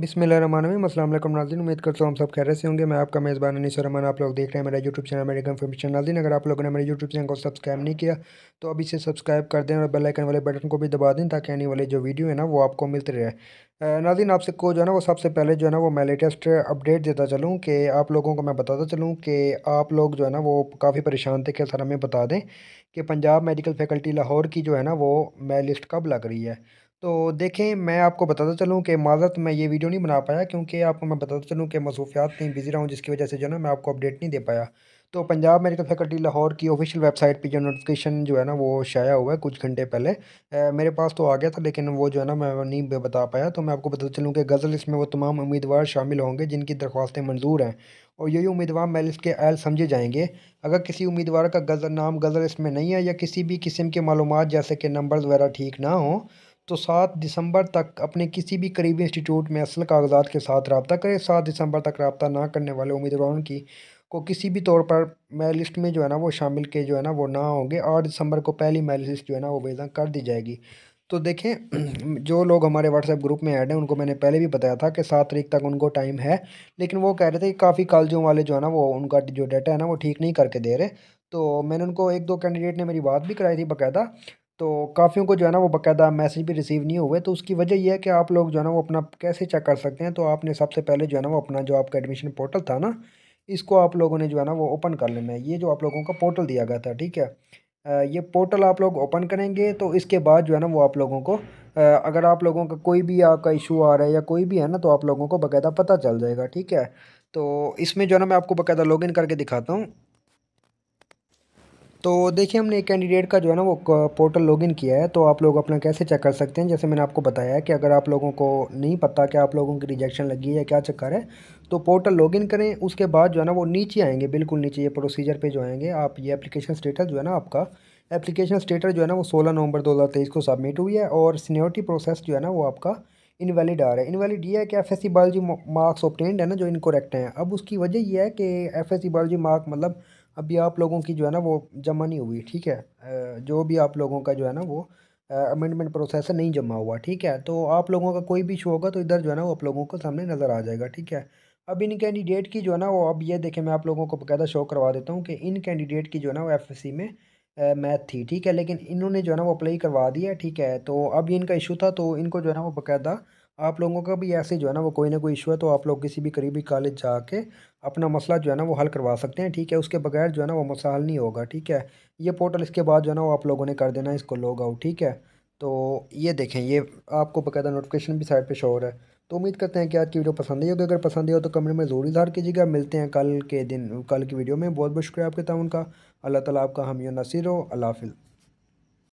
बिसमिल रहीम असलम नाजिन उम्मीद करता हूँ हम सब खैर से होंगे मैं आपका मेज़बान अनिस रमान आप लोग देख रहे हैं मेरा यूट्यूब चैनल मेरे इन्फॉर्मेशन नाजिन अगर आप लोगों ने मेरे यूट्यूब चैनल को सब्सक्राइब नहीं किया तो अभी से सब्सक्राइब कर दें और बेल आइकन वाले बटन को भी दबा दें ताकि आने वाले जो वीडियो है ना वो आपको मिलते रहे नाजिन आपसे को जो है ना वो सबसे पहले जो है ना वो मैं लेटेस्ट अपडेट देता चलूँ कि आप लोगों को मैं बताता चलूँ कि आप लोग जो है ना वो काफ़ी परेशान थे कि सर हमें बता दें कि पंजाब मेडिकल फैकल्टी लाहौर की जो है ना वो मैं लिस्ट कब लग रही है तो देखें मैं आपको बताता चलूँ कि माजरत मैं ये वीडियो नहीं बना पाया क्योंकि आपको मैं बताता चलूँ कि मसूफियात नहीं बिज़ी रहा हूँ जिसकी वजह से जो है ना मैं आपको अपडेट नहीं दे पाया तो पंजाब मेडिकल फैकल्टी लाहौर की ऑफिशियल वेबसाइट पे जो नोटिफिकेशन जो है ना वो शाया हुआ है कुछ घंटे पहले ए, मेरे पास तो आ गया था लेकिन वो जो है ना मैं नहीं बता पाया तो मैं आपको बताता चलूँ कि गज़ल इसमें वो तमाम उम्मीदवार शामिल होंगे जिनकी दरख्वास्तें मंजूर हैं और यही उम्मीदवार मैं इसके अहल समझे जाएंगे अगर किसी उम्मीदवार का गज़ल नाम गज़ल इसमें नहीं है या किसी भी किस्म के मालूम जैसे कि नंबर वगैरह ठीक ना हों तो सात दिसंबर तक अपने किसी भी करीबी इंस्टीट्यूट में असल कागजात के साथ रबता करें सात दिसंबर तक रबता ना करने वाले उम्मीदवारों की को किसी भी तौर पर मेल लिस्ट में जो है ना वो शामिल के जो है ना वो ना होंगे आठ दिसंबर को पहली मेल लिस्ट जो है ना वो बेजा कर दी जाएगी तो देखें जो लोग हमारे व्हाट्सएप ग्रुप में ऐड हैं उनको मैंने पहले भी बताया था कि सात तारीख तक उनको टाइम है लेकिन वो कह रहे थे कि काफ़ी कॉलेजों वाले जो है ना वो उनका जो डाटा है ना वो ठीक नहीं करके दे रहे तो मैंने उनको एक दो कैंडिडेट ने मेरी बात भी कराई थी बाकायदा तो काफ़ियों को जो है ना वो बाकायदा मैसेज भी रिसीव नहीं हुए तो उसकी वजह यह है कि आप लोग जो है ना वो अपना कैसे चेक कर सकते हैं तो आपने सबसे पहले जो है ना वो अपना जो आपका एडमिशन पोर्टल था ना इसको आप लोगों ने जो है ना वो ओपन कर लेना है ये जो आप लोगों का पोर्टल दिया गया था ठीक है ये पोर्टल आप लोग ओपन करेंगे तो इसके बाद जो है ना वो आप लोगों को अगर आप लोगों का कोई भी आपका इशू आ रहा है या कोई भी है ना तो आप लोगों को बाकायदा पता चल जाएगा ठीक है तो इसमें जो है ना मैं आपको बाकायदा लॉगिन करके दिखाता हूँ तो देखिए हमने एक कैंडिडेट का जो है ना वो पोर्टल लॉगिन किया है तो आप लोग अपना कैसे चेक कर सकते हैं जैसे मैंने आपको बताया है कि अगर आप लोगों को नहीं पता कि आप लोगों की रिजेक्शन लगी है या क्या चक्कर है तो पोर्टल लॉगिन करें उसके बाद जो है ना वो नीचे आएंगे बिल्कुल नीचे ये प्रोसीजर पर जो आएंगे आप ये एप्लीकेशन स्टेटस जो है ना आपका एप्लीकेशन स्टेटस जो है ना वो सोलह नवंबर दो को सबमिट हुई है और सीनियोरिटी प्रोसेस जो है ना वो आपका इनवैलिड आ रहा है इनवैलिड ये है कि F S biology marks obtained है ना जो इनकोरेक्ट हैं अब उसकी वजह ये है कि एफ एस बायोलॉजी मार्क मतलब अभी आप लोगों की जो है ना वो जमा नहीं हुई ठीक है जो भी आप लोगों का जो है ना वो अमेंडमेंट प्रोसेस नहीं जमा हुआ ठीक है तो आप लोगों का कोई भी इशू होगा तो इधर जो है ना वो आप लोगों को सामने नज़र आ जाएगा ठीक है अब इन कैंडिडेट की जो है ना वो अब ये देखें मैं आप लोगों को बकायदा शो करवा देता हूँ कि इन कैंडिडेट की जो है ना वो एफ में मैथ थी ठीक है लेकिन इन्होंने जो है ना वो अप्लाई करवा दिया ठीक है तो अब इनका इशू था तो इनको जो है ना वो बकायदा आप लोगों का भी ऐसे जो है ना वो कोई ना कोई इशू है तो आप लोग किसी भी करीबी कॉलेज जाके अपना मसला जो है ना वो हल करवा सकते हैं ठीक है उसके बगैर जो है ना वो मसला हल नहीं होगा ठीक है ये पोर्टल इसके बाद जो है ना वो आप लोगों ने कर देना है इसको लॉग आउट ठीक है तो ये देखें ये आपको बकायदा नोटिफिकेशन भी साइड पर शो हो रहा है तो उम्मीद करते हैं कि आज की वीडियो पसंद आई होगी अगर पसंद आई हो तो कमेंट में ज़रूर इजहार कीजिएगा मिलते हैं कल के दिन कल की वीडियो में बहुत बहुत शुक्रिया आपके तमाम का अल्लाह ताला आपका हमियो नसीर हो अल्लाह हाफिज़